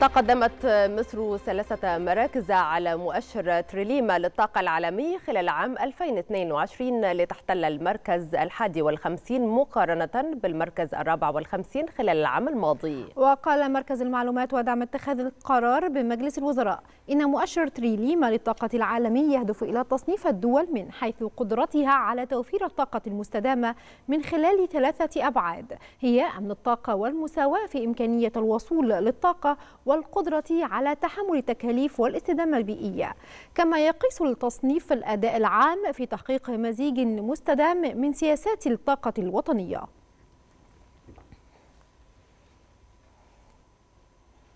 تقدمت مصر ثلاثة مراكز على مؤشر تريليما للطاقة العالمي خلال عام 2022 لتحتل المركز الحادي والخمسين مقارنة بالمركز الرابع والخمسين خلال العام الماضي وقال مركز المعلومات ودعم اتخاذ القرار بمجلس الوزراء إن مؤشر تريليما للطاقة العالمي يهدف إلى تصنيف الدول من حيث قدرتها على توفير الطاقة المستدامة من خلال ثلاثة أبعاد هي أمن الطاقة والمساواة في إمكانية الوصول للطاقة والقدرة على تحمل التكاليف والاستدامة البيئية كما يقيس التصنيف الأداء العام في تحقيق مزيج مستدام من سياسات الطاقة الوطنية